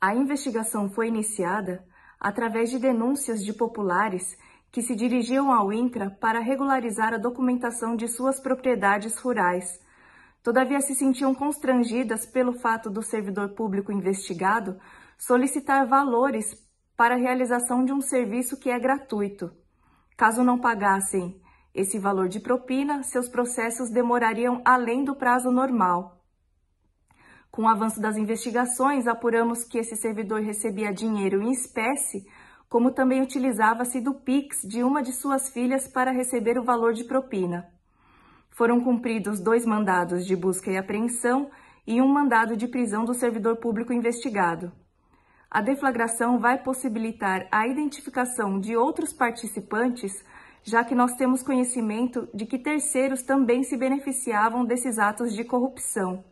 A investigação foi iniciada através de denúncias de populares que se dirigiam ao INCRA para regularizar a documentação de suas propriedades rurais. Todavia, se sentiam constrangidas pelo fato do servidor público investigado solicitar valores para a realização de um serviço que é gratuito. Caso não pagassem esse valor de propina, seus processos demorariam além do prazo normal. Com o avanço das investigações, apuramos que esse servidor recebia dinheiro em espécie, como também utilizava-se do Pix de uma de suas filhas para receber o valor de propina. Foram cumpridos dois mandados de busca e apreensão e um mandado de prisão do servidor público investigado. A deflagração vai possibilitar a identificação de outros participantes, já que nós temos conhecimento de que terceiros também se beneficiavam desses atos de corrupção.